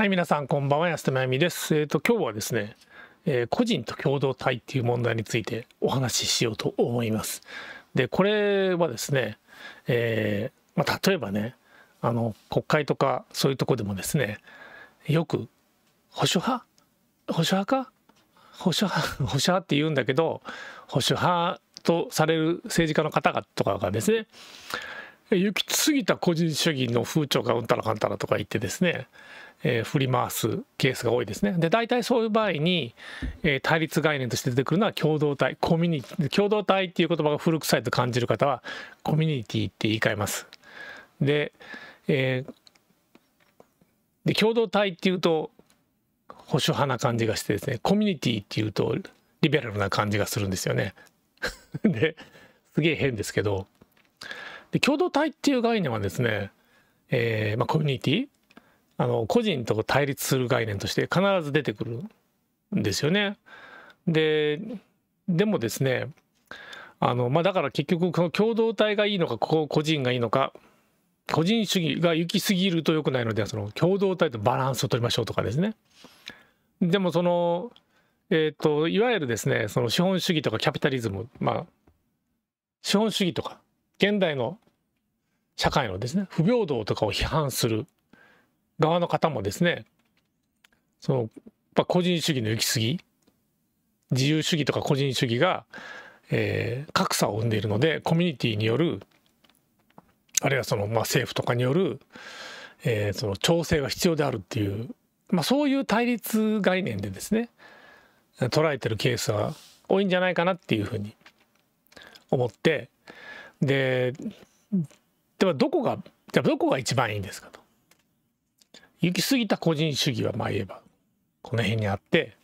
はい、皆さん、こんばんは。安田真由美です。えっ、ー、と、今日はですね、えー、個人と共同体っていう問題についてお話ししようと思います。で、これはですね、えー、まあ、例えばね、あの、国会とかそういうとこでもですね、よく、保守派保守派か保守派、保守派って言うんだけど、保守派とされる政治家の方がとかがですね、行き過ぎた個人主義の風潮がうんたらかんたらとか言ってですね、えー、振り回すケースが多いですね。で大体そういう場合に、えー、対立概念として出てくるのは共同体コミュニティ共同体っていう言葉が古臭いと感じる方はコミュニティって言い換えます。でえー、で共同体っていうと保守派な感じがしてですねコミュニティっていうとリベラルな感じがするんですよね。ですげえ変ですけど。で共同体っていう概念はですね、えーまあ、コミュニティあの個人と対立する概念として必ず出てくるんですよね。ででもですねあの、まあ、だから結局この共同体がいいのかこ個人がいいのか個人主義が行き過ぎると良くないのでその共同体とバランスを取りましょうとかですね。でもそのえっ、ー、といわゆるですねその資本主義とかキャピタリズムまあ資本主義とか現代の社会のですね不平等とかを批判する側の方もですねそのや個人主義の行き過ぎ自由主義とか個人主義が、えー、格差を生んでいるのでコミュニティによるあるいはその、まあ、政府とかによる、えー、その調整が必要であるっていう、まあ、そういう対立概念でですね捉えてるケースは多いんじゃないかなっていうふうに思ってでではどこがじゃあどこが一番いいんですかと行き過ぎた個人主義はまあ言えばこの辺にあって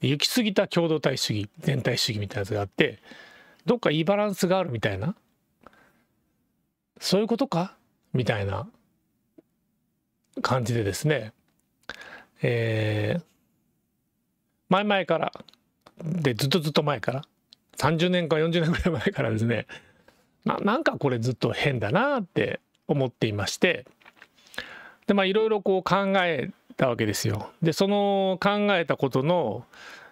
行き過ぎた共同体主義全体主義みたいなやつがあってどっかいいバランスがあるみたいなそういうことかみたいな感じでですねえー、前々からでずっとずっと前から30年か40年ぐらい前からですねななんかこれずっと変だなって思っていましてでまあいろいろこう考えたわけですよ。でその考えたことの、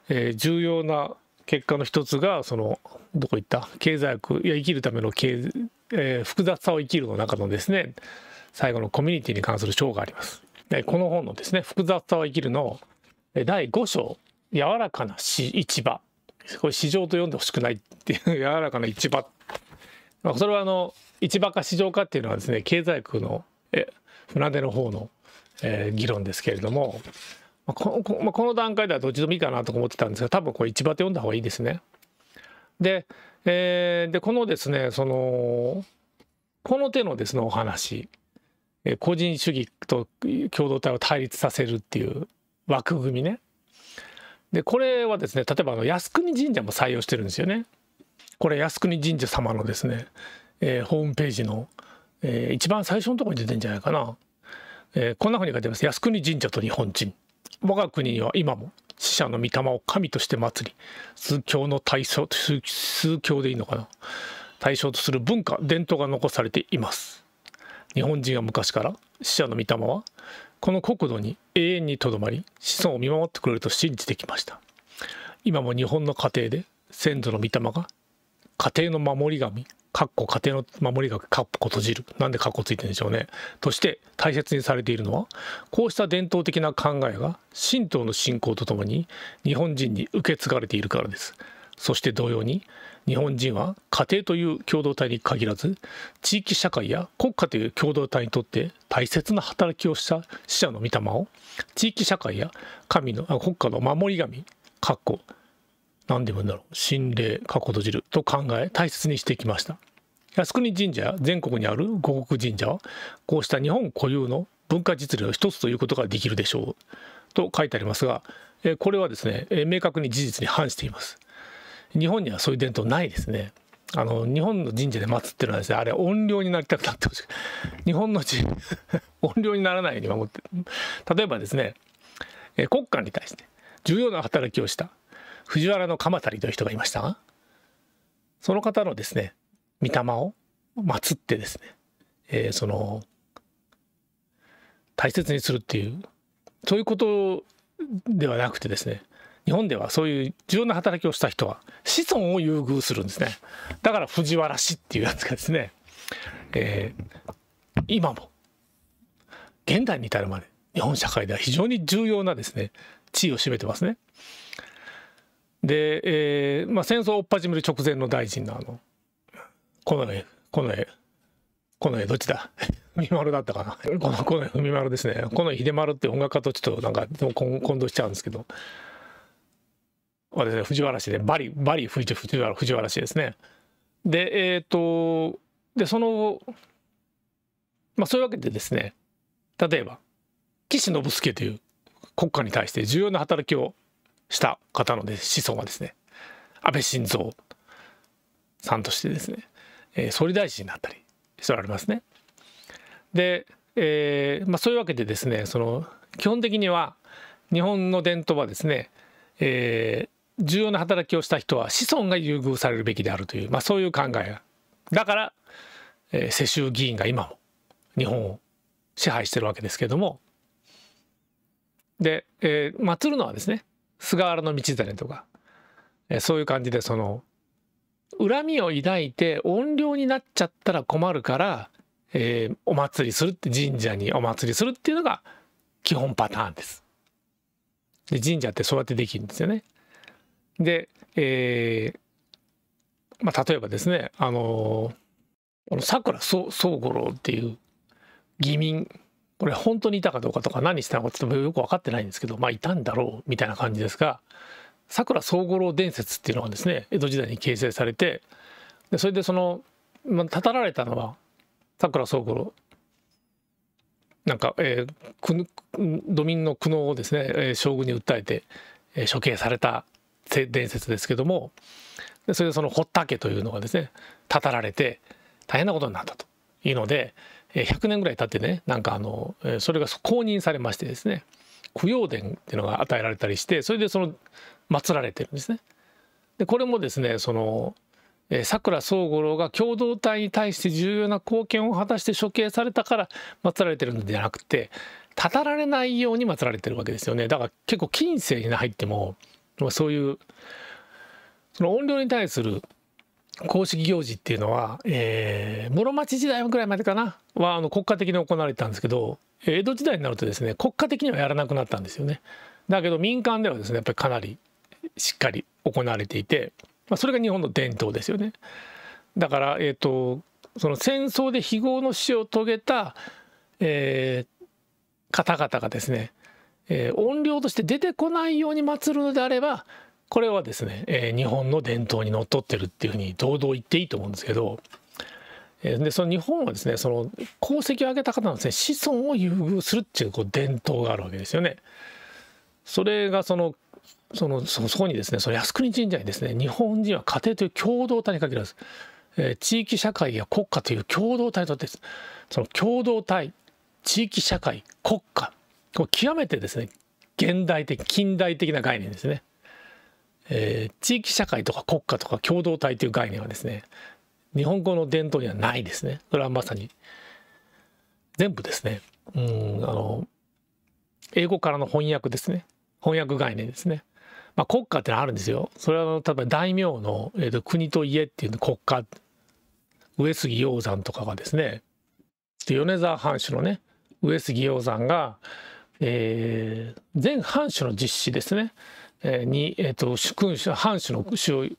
えー、重要な結果の一つがそのどこ行った経済学いや生きるための経、えー、複雑さを生きるの中のですね最後のコミュニティに関する章があります。でこの本のですね複雑さを生きるの第5章柔らかな市場これ市場と呼んでほしくないっていう柔らかな市場それはあの市場か市場かっていうのはですね経済区のえ船出の方の、えー、議論ですけれども、まあ、ここ,、まあ、この段階ではどっちでもいいかなと思ってたんですが多分これ市場って読んだ方がいいですね。で,、えー、でこのですねそのこの手のですねお話個人主義と共同体を対立させるっていう枠組みね。でこれはですね例えばあの靖国神社も採用してるんですよね。これ靖国神社様のですね、えー、ホームページの、えー、一番最初のところに出てんじゃないかな、えー、こんなふうに書いてます靖国神社と日本人我が国には今も死者の御霊を神として祭り宗教の対象宗教でいいのかな対象とする文化伝統が残されています日本人は昔から死者の御霊はこの国土に永遠にとどまり子孫を見守ってくれると信じてきました今も日本の家庭で先祖の御霊が家庭の守り神かっこ家庭の守り神かっこ閉じるなんでかっこついてるんでしょうねとして大切にされているのはこうした伝統的な考えが神道の信仰とともに日本人に受け継がれているからですそして同様に日本人は家庭という共同体に限らず地域社会や国家という共同体にとって大切な働きをした死者の御霊を地域社会や神の国家の守り神かっこ何て言うんだろう心霊過去閉じると考え大切にしてきました靖国神社や全国にある五国神社はこうした日本固有の文化実例の一つということができるでしょうと書いてありますがこれはですね明確に事実に反しています日本にはそういう伝統ないですねあの日本の神社で祀ってるのはですねあれ怨霊になりたくなってほしい日本の神 怨霊にならないように守って例えばですね国家に対して重要な働きをした藤原の鎌足という人がいましたがその方のですね御霊を祀ってですね、えー、その大切にするっていうそういうことではなくてですね日本ではそういう重要な働きをした人は子孫を優遇するんですねだから藤原氏っていうやつがですね、えー、今も現代に至るまで日本社会では非常に重要なですね地位を占めてますね。で、えーまあ、戦争を追っ始める直前の大臣のあの近衛近衛近衛どっちだ 文丸だったかなこのの衛文丸ですね近衛秀丸って音楽家とちょっとなんか混同しちゃうんですけど私藤原氏でバリバリ藤原藤原氏ですねでえっ、ー、とでそのまあそういうわけでですね例えば岸信介という国家に対して重要な働きをした方ので子孫はですね安倍晋三さんとしてですね、えー、総理大臣になったりしておられますね。で、えーまあ、そういうわけでですねその基本的には日本の伝統はですね、えー、重要な働きをした人は子孫が優遇されるべきであるという、まあ、そういう考えがだから、えー、世襲議員が今も日本を支配してるわけですけどもで、えーまるのはですね菅原道真とか、えそういう感じでその恨みを抱いて怨霊になっちゃったら困るから、えー、お祭りするって神社にお祭りするっていうのが基本パターンです。で神社ってそうやってできるんですよね。で、えー、まあ、例えばですねあのー、このさくら宗五郎っていう義民これ本当にいたかどうかとか何したのかちょっとよく分かってないんですけどまあいたんだろうみたいな感じですが桜宗五郎伝説っていうのがですね江戸時代に形成されてでそれでその、まあ、たたられたのは桜宗五郎なんか、えー、土民の苦悩をですね、え将軍に訴えて、え処刑された伝説ですけどもでそれでその堀田家というのがですねたたられて大変なことになったというので100年ぐらい経ってねなんかあのそれが公認されましてですね供養殿っていうのが与えられたりしてそれでその祀られてるんですね。でこれもですねそのさくら宗五郎が共同体に対して重要な貢献を果たして処刑されたから祀られてるんじゃなくてたられないように祀られてるわけですよねだから結構近世に入ってもそういうその怨霊に対する公式行事っていうのは、えー、室町時代ぐらいまでかなはあの国家的に行われてたんですけど江戸時代になるとですね国家的にはやらなくなったんですよね。だけど民間ではですねやっぱりかなりしっかり行われていて、まあ、それが日本の伝統ですよね。だから、えーと、とその戦争で非業の死を遂げた、えー、方々がですね、えー、怨霊として出てこないように祀るのであればこれはですね、えー、日本の伝統にのっとってるっていうふうに堂々言っていいと思うんですけど、えー、でその日本はですねその功績を上げた方のです、ね、子孫を優遇するっていうこう伝統があるわけですよね。それがそのそのそこにですねその靖国神社にですね日本人は家庭という共同体に限らず、えー、地域社会や国家という共同体とってその共同体地域社会国家こ極めてですね現代的近代的な概念ですね。えー、地域社会とか国家とか共同体という概念はですね日本語の伝統にはないですねそれはまさに全部ですねうんあの英語からの翻訳ですね翻訳概念ですね、まあ、国家ってのはあるんですよそれは例えば大名の、えーと、国と家っていう国家上杉鷹山とかがですね米沢藩主のね上杉鷹山が、えー、全藩主の実施ですねに、えーと、主君主藩主の主を譲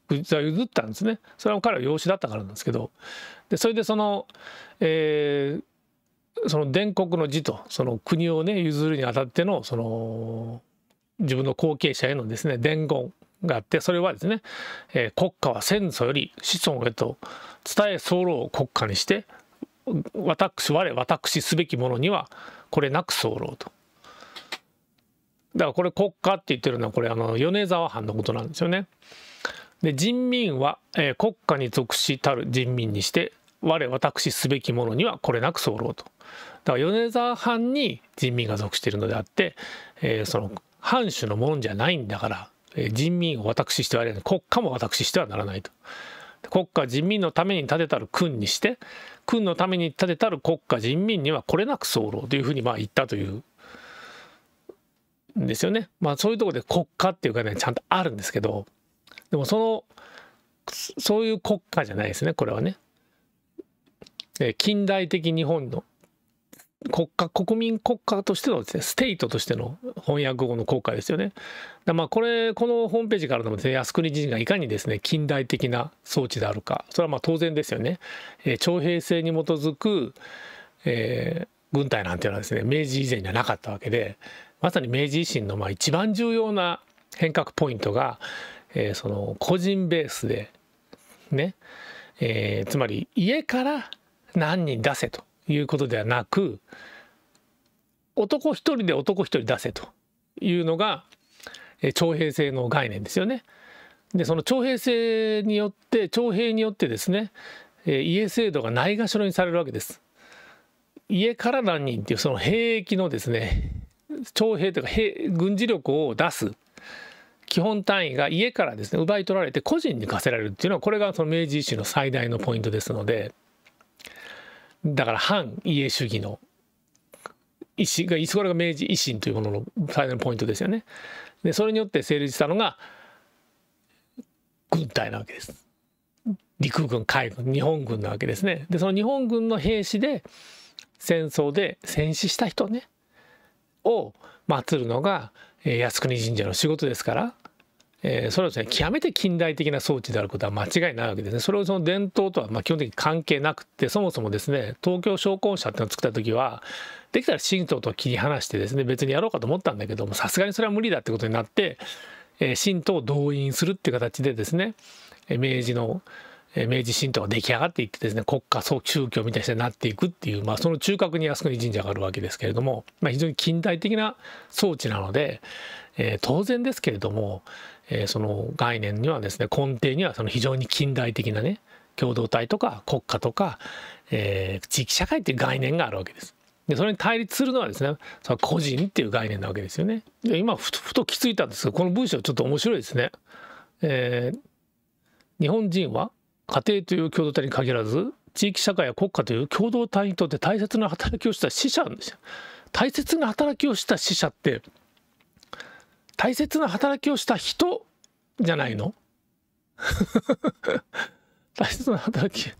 ったんですねそれは彼は養子だったからなんですけどでそれでその、えー、その伝国の字とその国をね譲るにあたってのその自分の後継者へのですね伝言があってそれはですね、えー、国家は先祖より子孫へと伝え候を国家にして私我私すべきものにはこれなく候とだからこれ国家って言ってるのはこれあの米沢藩のことなんですよね。で人民は、えー、国家に属したる人民にして我私すべきものにはこれなく候と。だから米沢藩に人民が属しているのであって、えー、その藩主のもんじゃないんだから、えー、人民を私してはれない国家も私してはならないと。国家人民のために立てたる君にして君のために立てたる国家人民にはこれなく候というふうにまあ言ったというんですよね。まあそういうとこで国家っていう概念ちゃんとあるんですけどでもそのそういう国家じゃないですねこれはね。え近代的日本の国家国民国家としてのですねステイトとしての翻訳語の国家ですよね。まあこれこのホームページからでもですね靖国神身がいかにですね近代的な装置であるかそれはまあ当然ですよね。えー、徴兵制に基づく、えー、軍隊なんていうのはですね明治以前にはなかったわけでまさに明治維新のまあ一番重要な変革ポイントが、えー、その個人ベースでね、えー、つまり家から何人出せということではなく男一人で男一人出せというのが、えー、徴兵制の概念ですよね。でその徴兵制によって徴兵によってですね、えー、家制度がないがしろにされるわけです。家から何人っていうその兵役のですね徴兵というか軍事力を出す基本単位が家からですね奪い取られて個人に課せられるっていうのはこれがその明治維新の最大のポイントですのでだから反家主義の維新がこれが明治維新というものの最大のポイントですよね。でそれによって成立したのが軍隊なわけです。陸軍海軍日本軍なわけですね。でその日本軍の兵士で戦争で戦死した人ねを祀るのが靖国神社の仕事ですから、えー、それはですね極めて近代的な装置であることは間違いないわけですねそれをその伝統とはま基本的に関係なくてそもそもですね東京商工社っていうのを作った時はできたら神道と切り離してですね別にやろうかと思ったんだけどもさすがにそれは無理だってことになって、えー、神道を動員するっていう形でですね明治の明治神道が出来上がっていってですね国家宗宗教みたいになっていくっていう、まあ、その中核に靖国神社があるわけですけれども、まあ、非常に近代的な装置なので、えー、当然ですけれども、えー、その概念にはですね根底にはその非常に近代的なね共同体とか国家とか、えー、地域社会っていう概念があるわけです。でそれに対立するのはですねその個人っていう概念なわけですよね。で今ふとふと気づいたんですがこの文章ちょっと面白いですね。えー、日本人は家庭という共同体に限らず地域社会や国家という共同体にとって大切な働きをした死者大切な働きをした死者って大切な働きをした人じゃないの 大切な働き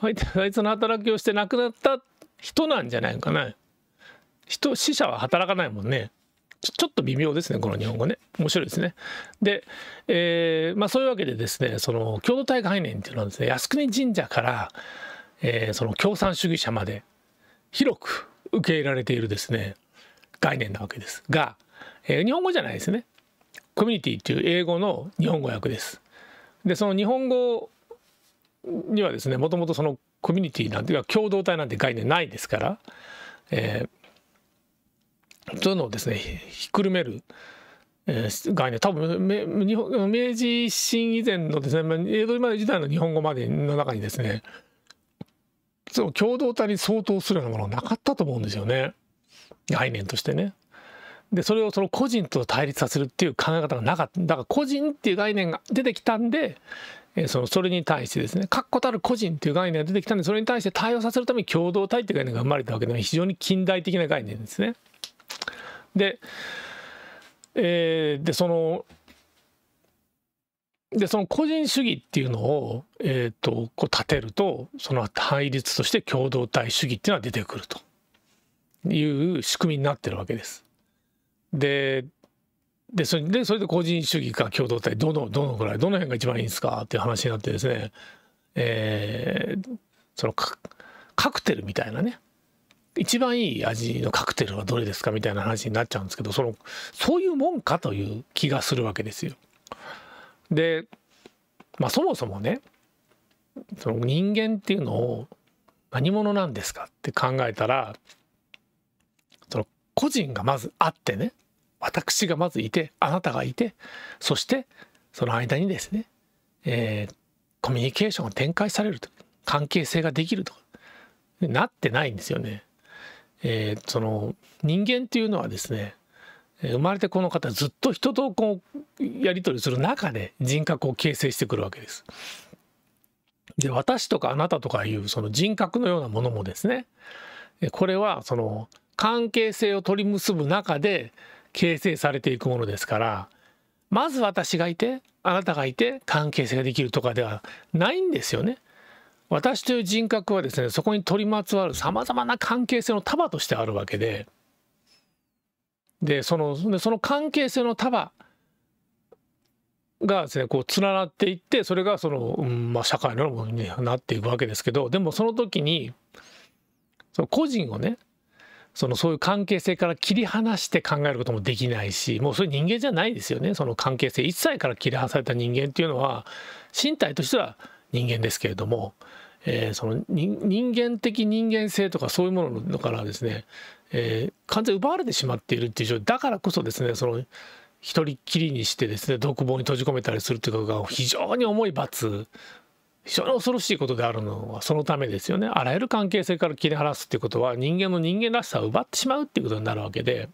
大切な働きをして亡くなった人なんじゃないかな人死者は働かないもんねちょちょっと微妙ですねこの日本語ね面白いですね。で、えーまあ、そういうわけでですねその共同体概念っていうのはですね靖国神社から、えー、その共産主義者まで広く受け入れられているですね概念なわけですが、えー、日本語じゃないですねコミュニティっていう英語の日本語訳です。でその日本語にはですねもともとそのコミュニティなんていうか共同体なんて概念ないですから、えー、そういうのをですねひっくるめる。え概念多分日本明治維新以前のですね江戸時代の日本語までの中にですねその共同体に相当するようなものなかったと思うんですよね概念としてね。でそれをその個人と対立させるっていう考え方がなかっただから個人っていう概念が出てきたんで、えそのそれに対してですね確固たる個人っていう概念が出てきたんでそれに対して対応させるために共同体っていう概念が生まれたわけでも非常に近代的な概念ですね。で、えー、でそのでその個人主義っていうのを、えーと、こう立てるとその対立として共同体主義っていうのは出てくるという仕組みになってるわけです。ででそれでそれで個人主義か共同体どのどのぐらいどの辺が一番いいんですかっていう話になってですね、えー、そのカクテルみたいなね一番いい味のカクテルはどれですかみたいな話になっちゃうんですけどそのそういうもんかという気がするわけですよ。で、まあ、そもそもねその人間っていうのを何者なんですかって考えたらその個人がまずあってね私がまずいてあなたがいてそしてその間にですね、えー、コミュニケーションが展開されると関係性ができるとかなってないんですよね。えー、その人間っていうのはですね生まれてこの方ずっと人とこうやり取りする中で人格を形成してくるわけです。で私とかあなたとかいうその人格のようなものもですねこれはその関係性を取り結ぶ中で形成されていくものですからまず私がいてあなたがいて関係性ができるとかではないんですよね。私という人格はですねそこに取りまつわるさまざまな関係性の束としてあるわけででそのその関係性の束がですねこう連なっていってそれがその、うんまあ、社会のものになっていくわけですけどでもその時にその個人をねそのそういう関係性から切り離して考えることもできないしもうそれ人間じゃないですよねその関係性一切から切り離された人間っていうのは身体としては人間ですけれどもえー、その人間的人間性とかそういうものからですね、えー、完全奪われてしまっているっていう状況だからこそですねその一人きりにしてですね独房に閉じ込めたりするていうことが非常に重い罰非常に恐ろしいことであるのはそのためですよねあらゆる関係性から切り離すっていうことは人間の人間らしさを奪ってしまうっていうことになるわけで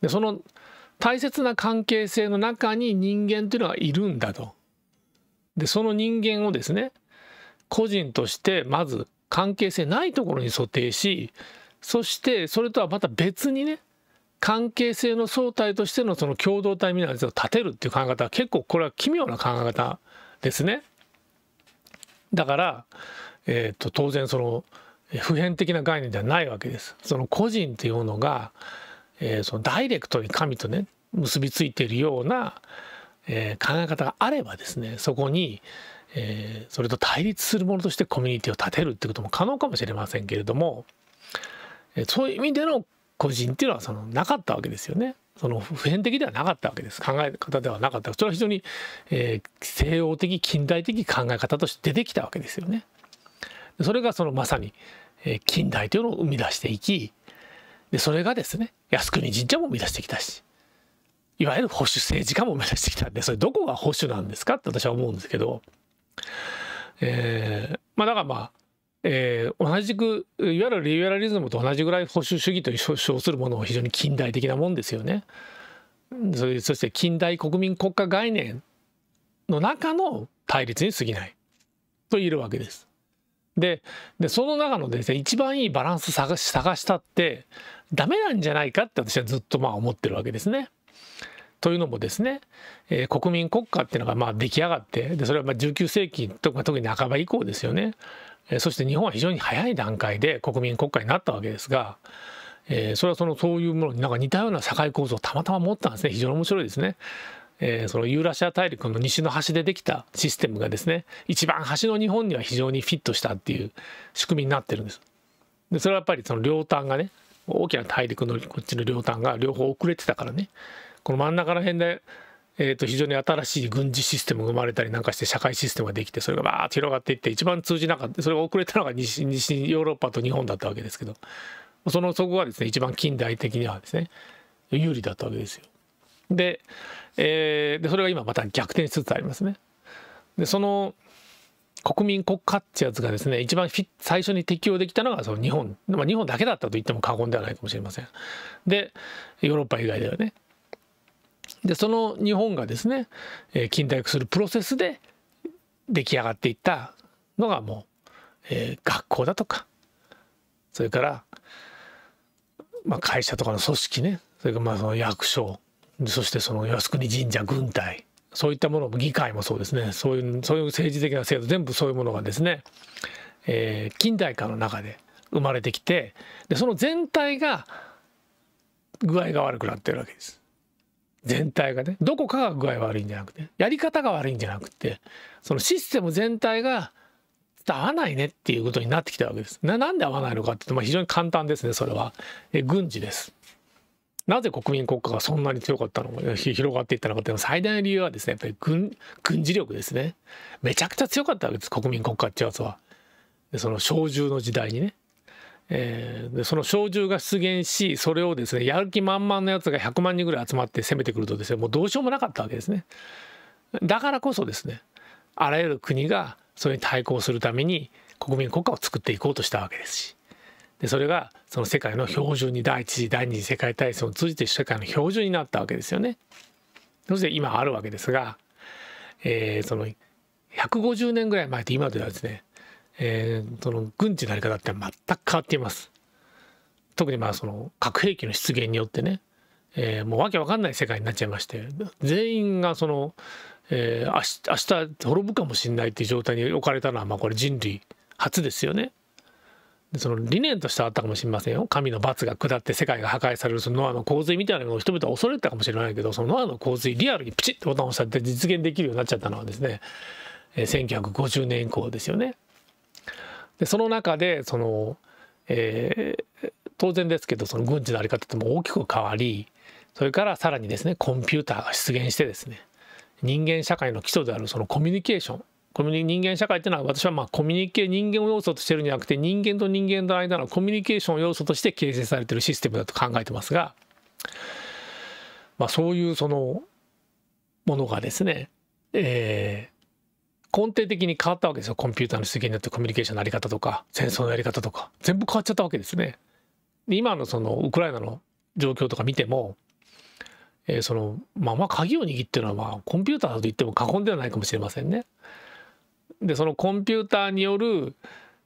でその大切な関係性の中に人間というのがいるんだと。でその人間をですね個人としてまず関係性ないところに想定しそしてそれとはまた別にね関係性の総体としてのその共同体みたいなやつを立てるっていう考え方は結構これは奇妙な考え方ですね。だから、えー、と当然その普遍的な概念ではないわけです。その個人っていうのが、えー、そのダイレクトに神とね結びついているような、えー、考え方があればですねそこにえー、それと対立するものとしてコミュニティを立てるってことも可能かもしれませんけれども、えー、そういう意味での個人っていうのはそのなかったわけですよね。その普遍的ではなかったわけです考え方ではなかったそれは非常に、えー、西洋的近代的考え方として出てきたわけですよね。それがそのまさに、えー、近代というのを生み出していきでそれがですね靖国神社も生み出してきたしいわゆる保守政治家も目指してきたんでそれどこが保守なんですかって私は思うんですけどえー、まあだからまあ、えー、同じくいわゆるリベラリズムと同じぐらい保守主義と称するものを非常に近代的なもんですよね。それそして近代国民国家概念の中の対立に過ぎないと言えるわけです。ででその中のですね一番いいバランス探し探したってダメなんじゃないかって私はずっとまあ思ってるわけですね。というのもですね、えー、国民国家っていうのがまあ出来上がってでそれはまあ19世紀とか特に半ば以降ですよね、えー、そして日本は非常に早い段階で国民国家になったわけですが、えー、それはそのそういうものになんか似たような社会構造をたまたま持ったんですね非常に面白いですね。えー、そのユーラシア大陸の西の端でできたシステムがですね一番端の日本には非常にフィットしたっていう仕組みになってるんです。でそれはやっぱりその両端がね大きな大陸のこっちの両端が両方遅れてたからねこの真ん中ら辺で、えー、と非常に新しい軍事システムが生まれたりなんかして社会システムができてそれがバーッと広がっていって一番通じなかったそれが遅れたのが西西ヨーロッパと日本だったわけですけどそのそこがですね一番近代的にはですね有利だったわけですよ。で,、えー、でそれが今また逆転しつつありますね。でその国民国家ってやつがですね一番最初に適用できたのがその日本、まあ、日本だけだったと言っても過言ではないかもしれませんでヨーロッパ以外ではねでその日本がですね、えー、近代化するプロセスで出来上がっていったのがもう、えー、学校だとかそれから、まあ、会社とかの組織ねそれからまあその役所そしてその靖国神社軍隊そういったものも議会もそうですねそういうそういう政治的な制度全部そういうものがですね、えー、近代化の中で生まれてきてでその全体が具合が悪くなってるわけです。全体がねどこかが具合悪いんじゃなくてやり方が悪いんじゃなくてそのシステム全体が伝わないねっていうことになってきたわけです。ななんで合わないのかっていうと、まあ、非常に簡単ですねそれは。え軍事です。なぜ国民国家がそんなに強かったのか広がっていったのかっていうの最大の理由はですねやっぱり軍軍事力ですね。めちゃくちゃ強かったわけです国民国家ってやつは。その小銃の時代にね。えー、でその小銃が出現しそれをですねやる気満々のやつが100万人ぐらい集まって攻めてくるとですねもうどうしようもなかったわけですね。だからこそですねあらゆる国がそれに対抗するために国民国家を作っていこうとしたわけですしでそれがその世界の標準に第一次第二次世界大戦を通じて世界の標準になったわけですよね。そして今あるわけですが、えー、その150年ぐらい前と今ではですねえー、その軍事のあり方って全く変わっています。特にまあその核兵器の出現によってね、えー、もうわけわかんない世界になっちゃいまして全員がその、えー、明日滅ぶかもしれないっていう状態に置かれたのはまあこれ人類初ですよね。その理念としてはあったかもしれませんよ神の罰が下って世界が破壊されるそのノアの洪水みたいなのを人々は恐れてたかもしれないけどそのノアの洪水リアルにプチッとボタンを押したって実現できるようになっちゃったのはですね1950年以降ですよね。でその中でその、えー、当然ですけどその軍事の在り方っても大きく変わりそれからさらにですねコンピューターが出現してですね人間社会の基礎であるそのコミュニケーションコミュニ人間社会っていうのは私はまあコミュニケ人間を要素としてるんじゃなくて人間と人間の間のコミュニケーションを要素として形成されてるシステムだと考えてますが、まあ、そういうそのものがですね、え根底的に変わったわけですよコンピューターの出現によってコミュニケーションのあり方とか戦争のやり方とか全部変わっちゃったわけですね。今のそのウクライナの状況とか見ても、えー、そのまあまあ鍵を握ってるのはまあコンピューターと言っても過言ではないかもしれませんね。でそのコンピューターによる、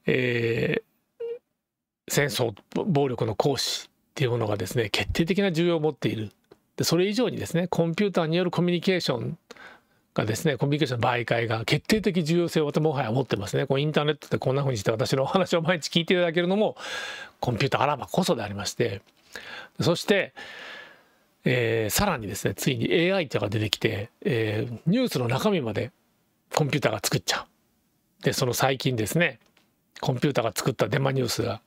えー、戦争暴力の行使っていうものがですね決定的な重要を持っているでそれ以上にですねコンピューターによるコミュニケーションがですねコミュニケーションの媒介が決定的重要性をもはや持ってますねこのインターネットでこんな風にして私のお話を毎日聞いていただけるのもコンピューターあらばこそでありましてそしてえー、さらにですねついに AI というのが出てきて、えー、ニュースの中身までコンピューターが作っちゃうでその最近ですねコンピューターが作ったデマニュースが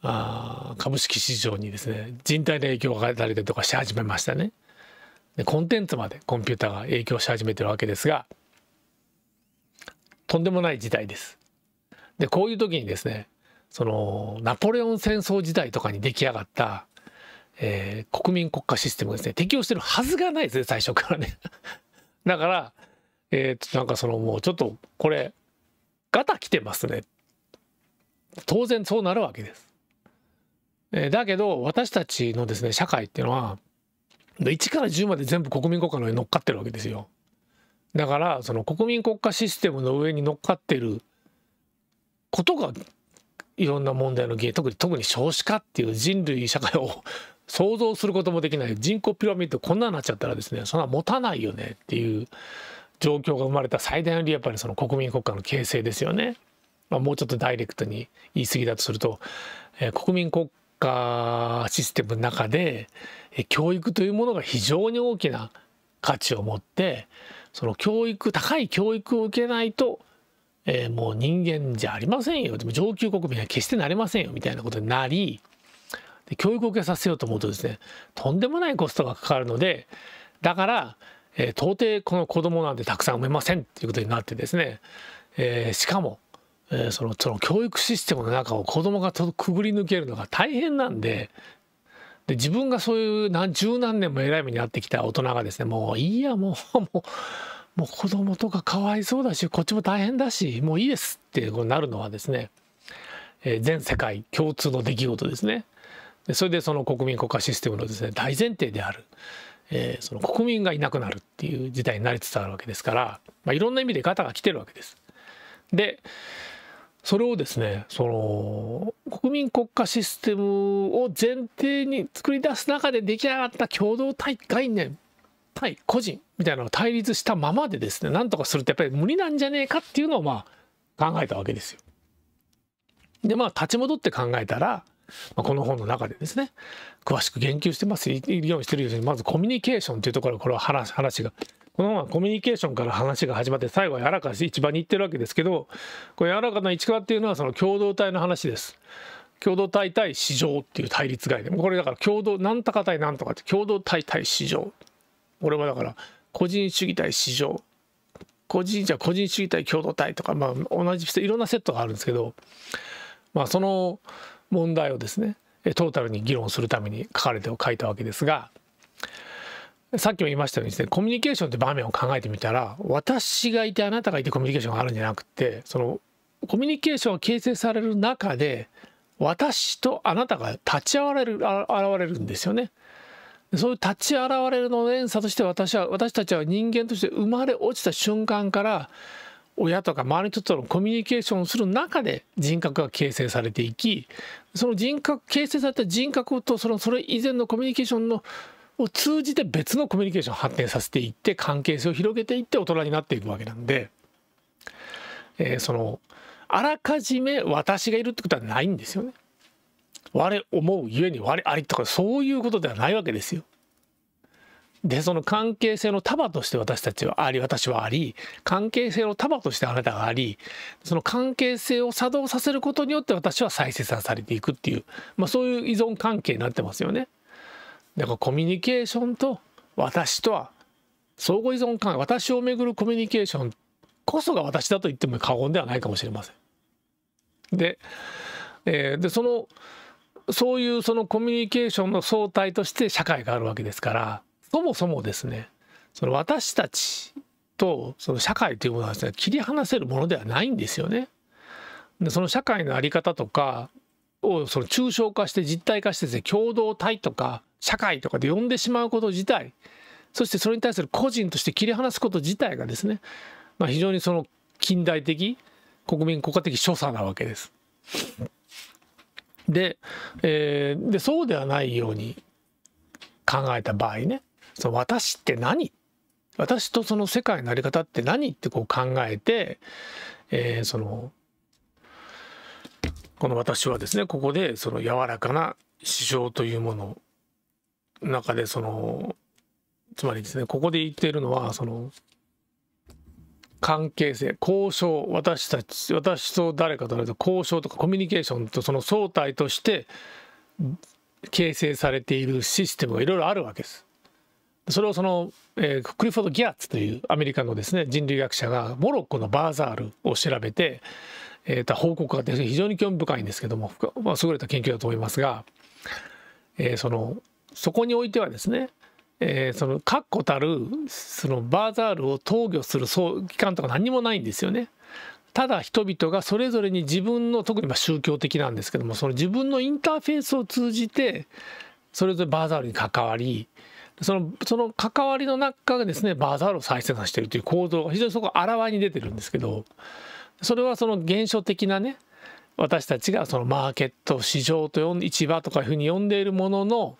あ株式市場にですね人体の影響が与えられたりとかし始めましたね。でコンテンツまでコンピューターが影響し始めてるわけですがとんでもない事態です。でこういう時にですねそのナポレオン戦争時代とかに出来上がった、えー、国民国家システムですね適用してるはずがないですね最初からね。だから、えー、なんかそのもうちょっとこれガタ来てますね。当然そうなるわけです。えー、だけど私たちのですね社会っていうのは1から10まで全部国民国家の上に乗っかってるわけですよ。だからその国民国家システムの上に乗っかってることがいろんな問題の原因特に特に少子化っていう人類社会を想像することもできない人口ピラミッドこんななっちゃったらですねそんな持たないよねっていう状況が生まれた最大の理由やっぱりその国民国家の形成ですよね。まあ、もうちょっとダイレクトに言い過ぎだとすると、えー、国民国化システムの中で教育というものが非常に大きな価値を持ってその教育高い教育を受けないと、えー、もう人間じゃありませんよでも上級国民は決してなれませんよみたいなことになり教育を受けさせようと思うとですねとんでもないコストがかかるのでだから、えー、到底この子供なんてたくさん産めませんっていうことになってですね、えー、しかもえー、そのその教育システムの中を子どもがくぐり抜けるのが大変なんでで自分がそういう何十何年も偉い目になってきた大人がですねもういいやもうもうもう子供とかかわいそうだしこっちも大変だしもういいですってなるのはですね、えー、全世界共通の出来事ですね。でそれでその国民国家システムのですね大前提である、えー、その国民がいなくなるっていう事態になりつつあるわけですから、まあ、いろんな意味でガタが来てるわけです。でそれをですねその国民国家システムを前提に作り出す中で出来上がった共同体概念対個人みたいなのが対立したままでですねなんとかするってやっぱり無理なんじゃねえかっていうのをまあ考えたわけですよ。でまあ立ち戻って考えたら、まあ、この本の中でですね詳しく言及してますようにしてるようにまずコミュニケーションというところこれは話話がこのままコミュニケーションから話が始まって最後は柔らかし一番に行ってるわけですけどこれ柔らかな市川っていうのはその共同体の話です。共同体対市場っていう対立概念これだから共同何とか対なんとかって共同体対市場これはだから個人主義対市場個人じゃ個人主義対共同体とか、まあ、同じいろんなセットがあるんですけど、まあ、その問題をですねトータルに議論するために書かれて書いたわけですがさっきも言いましたようにですねコミュニケーションって場面を考えてみたら私がいてあなたがいてコミュニケーションがあるんじゃなくてそのコミュニケーションが形成される中で私とあなたが立ち現れる現れるんですよね。そういう立ち現れるの連鎖として私は私たちは人間として生まれ落ちた瞬間から親とか周りの人とのコミュニケーションをする中で人格が形成されていきその人格形成された人格とそのそれ以前のコミュニケーションのを通じて別のコミュニケーションを発展させていって関係性を広げていって大人になっていくわけなんで、えー、そのあらかじめ私がいるってことはないんですよね。我思うゆえに我ありとかそういうことではないわけですよ。でその関係性の束として私たちはあり私はあり関係性の束としてあなたがありその関係性を作動させることによって私は再生産されていくっていう、まあ、そういう依存関係になってますよね。だからコミュニケーションと私とは相互依存関係私をめぐるコミュニケーションこそが私だと言っても過言ではないかもしれません。で,、えー、でそのそういうそのコミュニケーションの総体として社会があるわけですからそもそもですねその私たちとその社会というものはですね切り離せるものではないんですよね。でその社会の在り方とかをその抽象化して実体化してですね共同体とか社会とかで呼んでしまうこと自体そしてそれに対する個人として切り離すこと自体がですね、まあ、非常にその近代的国民国家的所作なわけです。で,、えー、でそうではないように考えた場合ねその私って何私とその世界の在り方って何ってこう考えて、えー、そのこの私はですねここでその柔らかな思想というもの中でそのつまりですねここで言っているのはその関係性交渉私たち私と誰かとると交渉とかコミュニケーションとその総体として形成されているシステムがいろいろあるわけです。それをその、えー、クリフォード・ギャッツというアメリカのですね人類学者がモロッコのバーザールを調べて、えー、報告があって非常に興味深いんですけども、まあ、優れた研究だと思いますが、えー、そのそこにおいてはですね、えー、その確固たるそのバーザールを投御する機関とか何もないんですよね。ただ人々がそれぞれに自分の特にま宗教的なんですけどもその自分のインターフェースを通じてそれぞれバーザールに関わりそのその関わりの中がですねバーザールを再生さしているという構造が非常にそこあらわに出てるんですけどそれはその現象的なね私たちがそのマーケット市場と市場とかいうふうに呼んでいるものの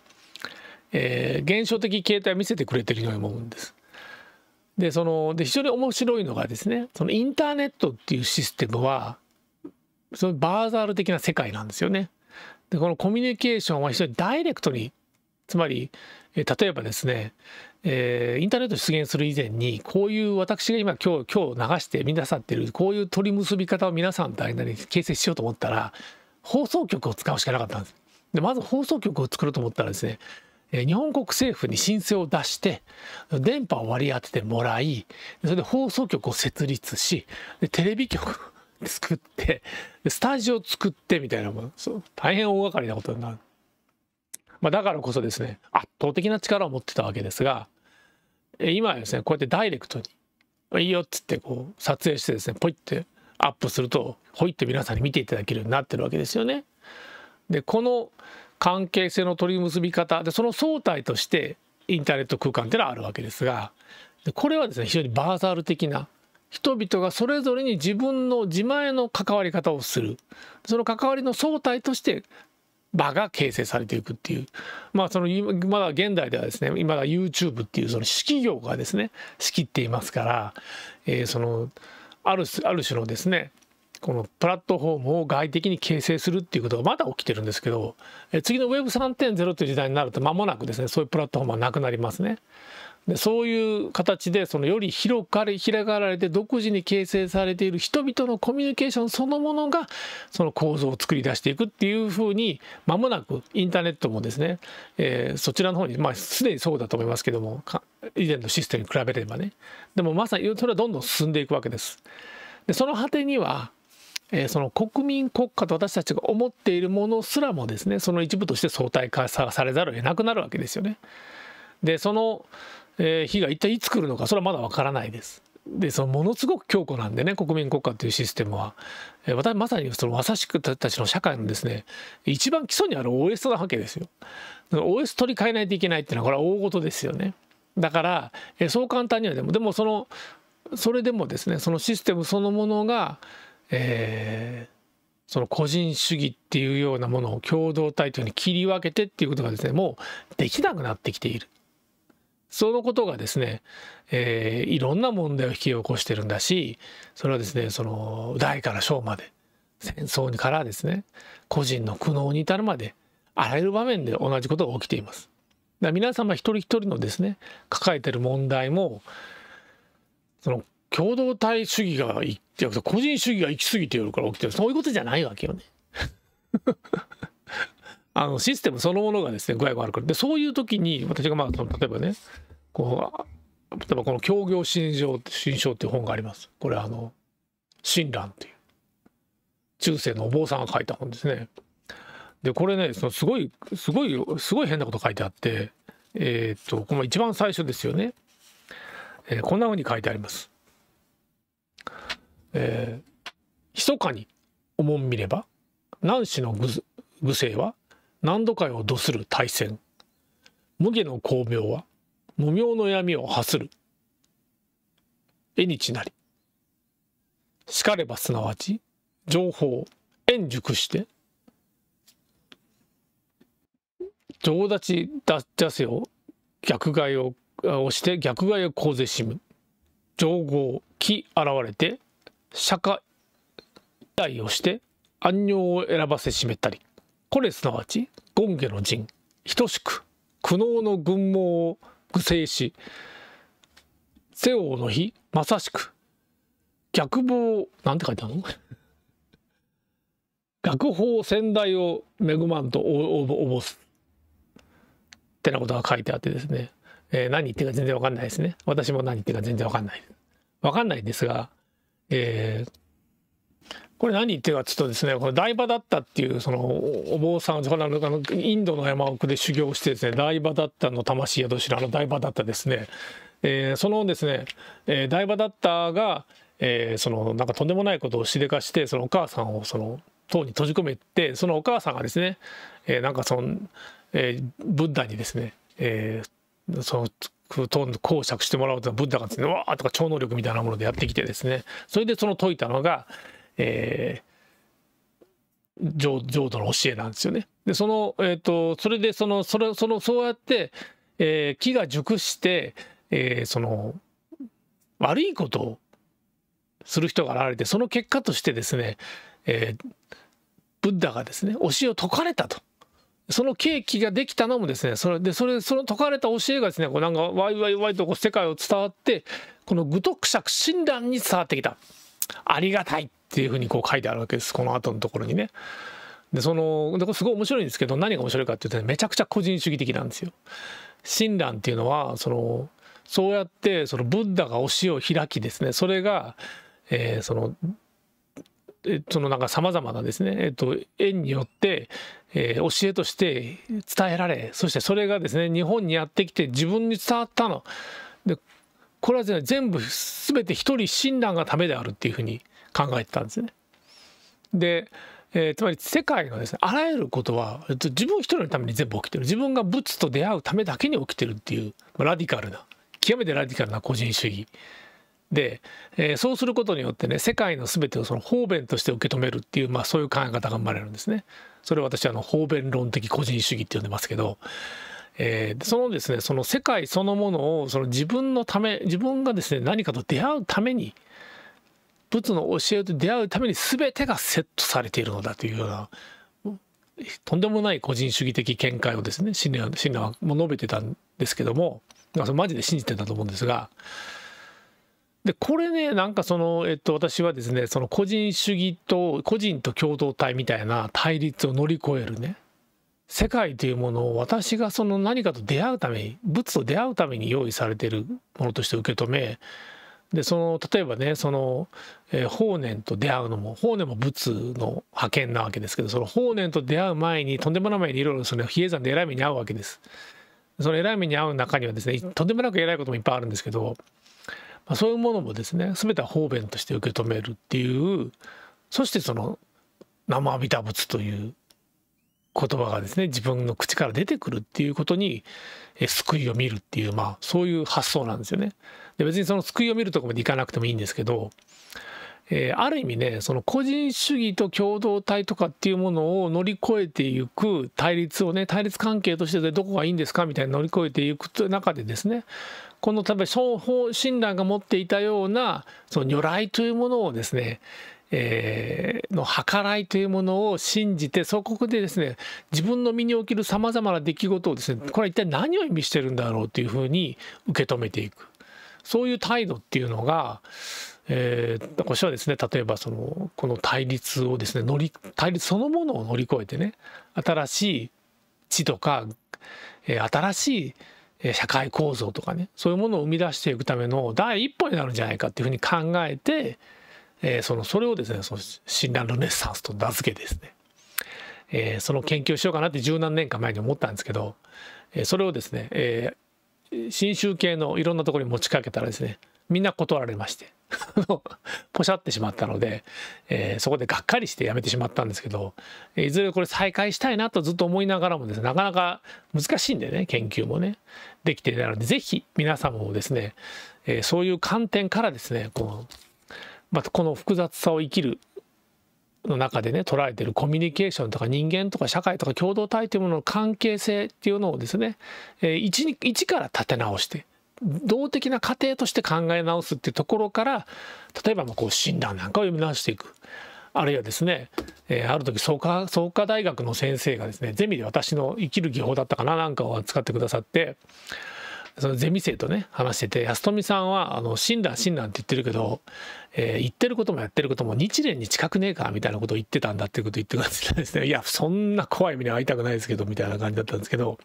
えー、現象的形態を見せてくれてるように思うんです。でそので非常に面白いのがですねそのインターネットっていうシステムはそのバーザール的な世界なんですよね。でこのコミュニケーションは非常にダイレクトにつまり例えばですね、えー、インターネット出現する以前にこういう私が今今日今日流して皆さってるこういう取り結び方を皆さんと間に形成しようと思ったら放送局を使うしかなかったんです。でまず放送局を作ると思ったらですね日本国政府に申請を出して電波を割り当ててもらいそれで放送局を設立しテレビ局作ってスタジオ作ってみたいなもの大変大掛かりなことになる、まあ、だからこそですね圧倒的な力を持ってたわけですが今はですねこうやってダイレクトにいいよっつってこう撮影してですねポイってアップするとほいって皆さんに見ていただけるようになってるわけですよね。でこの関係性の取り結び方でその総体としてインターネット空間っていうのはあるわけですがこれはですね非常にバーサル的な人々がそれぞれに自分の自前の関わり方をするその関わりの総体として場が形成されていくっていうまあそのまだ現代ではですね今だ YouTube っていうその式業がですね仕切っていますから、えー、そのあるある種のですねこのプラットフォームを外的に形成するっていうことがまだ起きてるんですけど、え次の Web3.0 という時代になると間もなくですねそういうプラットフォームはなくなりますね。でそういう形でそのより広がり開かれて独自に形成されている人々のコミュニケーションそのものがその構造を作り出していくっていうふうに間もなくインターネットもですね、えー、そちらの方にまあすでにそうだと思いますけども以前のシステムに比べればねでもまさにそれはどんどん進んでいくわけです。でその果てにはえー、その国民国家と私たちが思っているものすらもですねその一部として相対化されざるを得なくなるわけですよね。でその、えー、日が一体いつ来るのかそれはまだわからないです。でそのものすごく強固なんでね国民国家というシステムは、えー、私まさにその私たちの社会のですね一番基礎にある OS なわけですよ。OS 取り替えないといけないっていうのはこれは大事ですよね。だから、えー、そう簡単にはでもでもそのそれでもですねそのシステムそのものがえー、その個人主義っていうようなものを共同体というふうに切り分けてっていうことがですねもうできなくなってきている。そのことがですね、えー、いろんな問題を引き起こしてるんだしそれはですねその大から小まで戦争にからですね個人の苦悩に至るまであらゆる場面で同じことが起きています。皆様一人一人のですね抱えてる問題もその共同体主義がいって個人主義が行き過ぎてるから起きてるそういうことじゃないわけよね。あのシステムそのものがですね具合が悪くてそういう時に私がまあその例えばねこう例えばこの「協業心条、心証」っていう本があります。これあの親鸞っていう中世のお坊さんが書いた本ですね。でこれねそのすごいすごいすごい変なこと書いてあってえー、っとこの一番最初ですよね。えー、こんなふうに書いてあります。えー、密かに重んみれば南子の愚勢は何度かをどする大戦無下の光明は無明の闇を発する絵にちなりしかればすなわち情報円熟して上立ち脱者せを逆害を押して逆害をこうぜしむ上合き現れて社会をして安寧を選ばせしめたりこれすなわち権下の陣等しく苦悩の軍網を具制し西欧の日まさしく逆棒なんて書いてあるの学 法先代を恵まんとおぼすってなことが書いてあってですね、えー、何言ってるか全然わかんないですね私も何言ってるか全然わかんないわかんないんですがえーこれ何言ってるかっていうとですね、この台場だったっていう、そのお坊さん、ほのあの、インドの山奥で修行してですね、台場だったの魂宿しのの台場だったですね、えー、そのですね、えー、台場だったが、えー、その、なんかとんでもないことをしでかして、そのお母さんをその、塔に閉じ込めて、そのお母さんがですね、えー、なんかその、えー、ブッダにですね、えー、その、クトン講釈してもらうとブッダがですねわーとか超能力みたいなものでやってきてですねそれでその説いたのが、えー、浄土の教えなんですよね。でその、えーと、とそれでそのそれそのそうやって、えー、木が熟して、えー、その悪いことをする人が現れてその結果としてですね、えー、ブッダがですね教えを説かれたと。そのケーキができたのもですね、それで、それ、その説かれた教えがですね、こうなんかワイワイワイとこう世界を伝わって、この愚徳釈親鸞に伝わってきた。ありがたいっていうふうにこう書いてあるわけです、この後のところにね。で、その、でこれすごい面白いんですけど、何が面白いかっていうと、ね、めちゃくちゃ個人主義的なんですよ。親鸞っていうのは、その、そうやってそのブッダが教えを開きですね、それが、えー、そのそのなんかざまなですね、えっと、縁によって、えー、教えとして伝えられ、そしてそれがですね、日本にやってきて自分に伝わったの。で、これはですね、全部全て一人親鸞がためであるっていうふうに考えてたんですね。で、えー、つまり世界のですね、あらゆることは、えっと、自分一人のために全部起きてる。自分が仏と出会うためだけに起きてるっていう、ラディカルな、極めてラディカルな個人主義。で、えー、そうすることによってね世界の全てをその方便として受け止めるっていう、まあ、そういう考え方が生まれるんですね。それ私あの方便論的個人主義って呼んでますけど、えー、そのですねその世界そのものをその自分のため自分がですね何かと出会うために仏の教えと出会うために全てがセットされているのだというようなとんでもない個人主義的見解をですね信念は述べてたんですけども、それマジで信じてたと思うんですが。でこれねなんかその、えっと、私はですねその個人主義と個人と共同体みたいな対立を乗り越えるね世界というものを私がその何かと出会うために物と出会うために用意されているものとして受け止めでその例えばねその、えー、法然と出会うのも法然も仏の派遣なわけですけどその法然と出会う前にとんでもない前にいろいろその比叡山で偉い目に遭うわけです。その偉い目に遭う中にはですねとんでもなく偉いこともいっぱいあるんですけどそういうものもですね全ては方便として受け止めるっていうそしてその生阿弥陀仏という言葉がですね自分の口から出てくるっていうことに救いを見るっていうまあそういう発想なんですよね。で別にその救いを見るとこまでいかなくてもいいんですけど、えー、ある意味ねその個人主義と共同体とかっていうものを乗り越えていく対立をね対立関係としてどこがいいんですかみたいな乗り越えていく中でですねこの多分双方親鸞が持っていたようなその如来というものをですねえー、の計らいというものを信じてそこでですね自分の身に起きるさまざまな出来事をですねこれは一体何を意味してるんだろうというふうに受け止めていくそういう態度っていうのが、えー、私はですね例えばそのこの対立をですね乗り対立そのものを乗り越えてね新しい地とか、えー、新しい社会構造とかねそういうものを生み出していくための第一歩になるんじゃないかっていうふうに考えて、えー、そのそれをですねその診断ルネッサンスと名付けですね、えー、その研究しようかなって十何年か前に思ったんですけど、えー、それをですね、えー、系のいろんなところに持ちかけたらですねみんな断られまして ポシャってしまったので、えー、そこでがっかりしてやめてしまったんですけどいずれこれ再開したいなとずっと思いながらもですねなかなか難しいんでね研究もね、できていたので、ぜひ皆様もですね、えー、そういう観点からですね、この、またこの複雑さを生きるの中でね、捉えてるコミュニケーションとか人間とか社会とか共同体というものの関係性っていうのをですね、えー、一一から立て直して、動的な過程として考え直すっていうところから、例えばまあこう診断なんかを読み直していく。あるいはですね、えー、ある時創価創価大学の先生がですねゼミで私の生きる技法だったかななんかを扱ってくださってそのゼミ生とね話してて安富さんはあの親鸞親鸞って言ってるけど、えー、言ってることもやってることも日蓮に近くねえかみたいなことを言ってたんだっていうことを言ってくださったんですねいやそんな怖い目に遭いたくないですけどみたいな感じだったんですけど。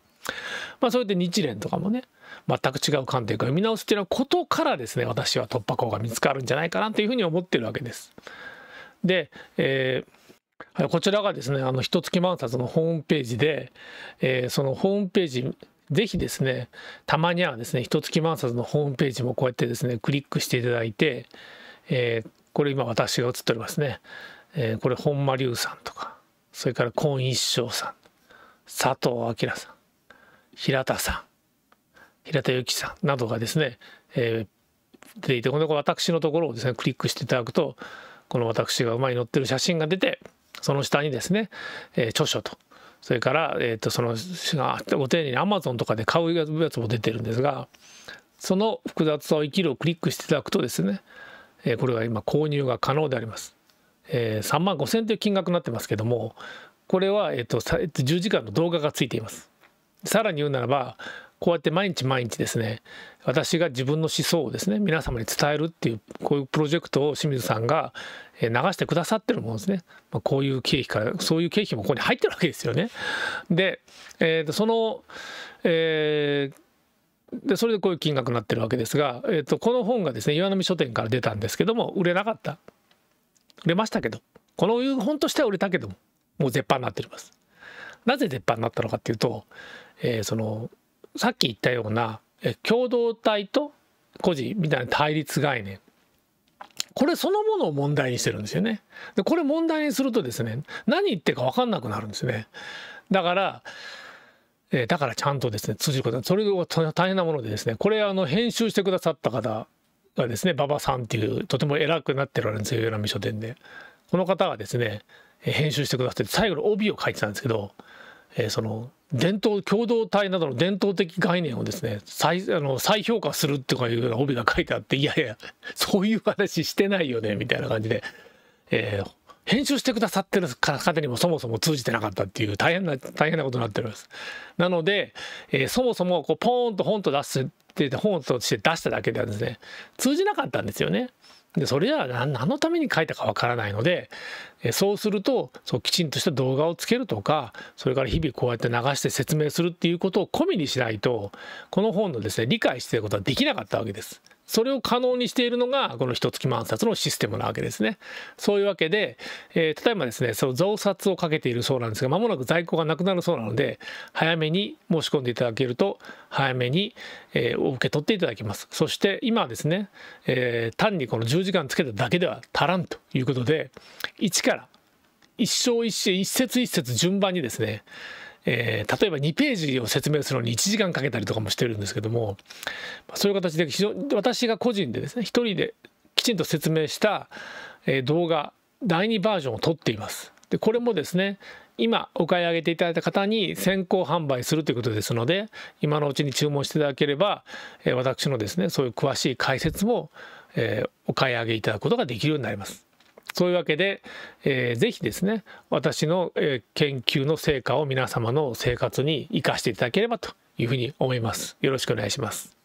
まあ、それで日蓮とかもね全く違う観点から見直すっていうようなことからですね私は突破口が見つかるんじゃないかなというふうに思ってるわけです。で、えー、こちらがですねあの一月万冊のホームページで、えー、そのホームページぜひですねたまにはですね一月万冊のホームページもこうやってですねクリックしていただいて、えー、これ今私が写っておりますね、えー、これ本間龍さんとかそれから今一生さん佐藤明さん平田さん平田由紀さんなどがですね、えー、出ていてこの私のところをですねクリックしていただくとこの私が馬に乗ってる写真が出てその下にですね、えー、著書とそれから、えー、とそのご丁寧に Amazon とかで買うやつも出てるんですがその複雑さを生きるをクリックしていただくとですね、えー、これが今購入が可能であります。えー、3万5千という金額になってますけどもこれは、えーと10時間の動画がついています。さらに言うならばこうやって毎日毎日ですね私が自分の思想をですね皆様に伝えるっていうこういうプロジェクトを清水さんが流してくださってるものですね、まあ、こういう経費からそういう経費もここに入ってるわけですよね。で、えー、とその、えーでそれでこういう金額になってるわけですが、えー、とこの本がですね岩波書店から出たんですけども売れなかった売れましたけどこの本としては売れたけどももう絶版になっておりますなぜ絶版になったのかっていうと、えー、そのさっき言ったような共同体と個人みたいな対立概念これそのものを問題にしてるんですよね。でこれ問題にするとですね何言ってるか分かんなくなるんですね。だからえだからちゃんとですね通じることそれが大変なものでですねこれあの編集してくださった方がですね馬場さんっていうとても偉くなってるわけですよ米波書店で。この方がですね編集してくださって最後の帯を書いてたんですけどえー、その伝統共同体などの伝統的概念をですね再あの再評価するとかいうような帯が書いてあっていやいやそういう話してないよねみたいな感じで、えー、編集してくださってる方にもそもそも通じてなかったっていう大変な大変なことになっております。なので、えー、そもそもこうポーンと本と出すって本として出しただけではですね通じなかったんですよね。でそれじゃあ何のために書いたかわからないのでそうするとそうきちんとした動画をつけるとかそれから日々こうやって流して説明するっていうことを込みにしないとこの本のですね理解してることはできなかったわけです。それを可能にしているのがこの一月万冊のシステムなわけですね。そういうわけで、えー、例えばですねその増刷をかけているそうなんですがまもなく在庫がなくなるそうなので早めに申し込んでいただけると早めに、えー、お受け取っていただきます。そして今はですね、えー、単にこの10時間つけただけでは足らんということで一から一生一生一節一節順番にですねえー、例えば2ページを説明するのに1時間かけたりとかもしてるんですけども、そういう形で非常私が個人でですね一人できちんと説明した、えー、動画第2バージョンを撮っています。でこれもですね今お買い上げていただいた方に先行販売するということですので今のうちに注文していただければ、えー、私のですねそういう詳しい解説も、えー、お買い上げいただくことができるようになります。そういうわけで、えー、ぜひですね私の、え研究の成果を皆様の生活に生かしていただければというふうに思います。よろしくお願いします。